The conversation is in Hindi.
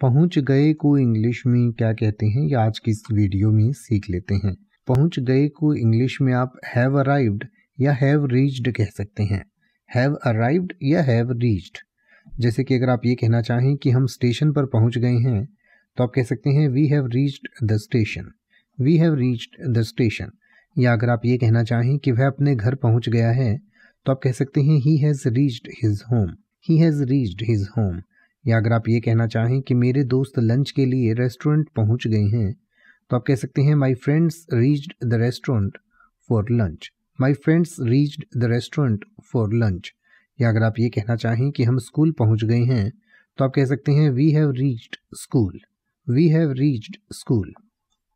पहुंच गए को इंग्लिश में क्या कहते हैं ये आज की इस वीडियो में सीख लेते हैं पहुंच गए को इंग्लिश में आप हैव अराइव्ड या हैव रीच्ड कह सकते हैं हैव अराइव्ड या हैव रीच्ड जैसे कि अगर आप ये कहना चाहें कि हम स्टेशन पर पहुंच गए हैं तो आप कह सकते हैं we have reached the station we have reached the station या अगर आप ये कहना चाहें कि वह अपने घर पहुंच गया है तो आप कह सकते हैं he has reached his home he has reached his home या अगर आप ये कहना चाहें कि मेरे दोस्त लंच के लिए रेस्टोरेंट पहुंच गए हैं तो आप कह सकते हैं my friends reached the restaurant for lunch my friends reached the restaurant for lunch या अगर आप ये कहना चाहें कि हम स्कूल पहुंच गए हैं तो आप कह सकते हैं we have reached school we have reached school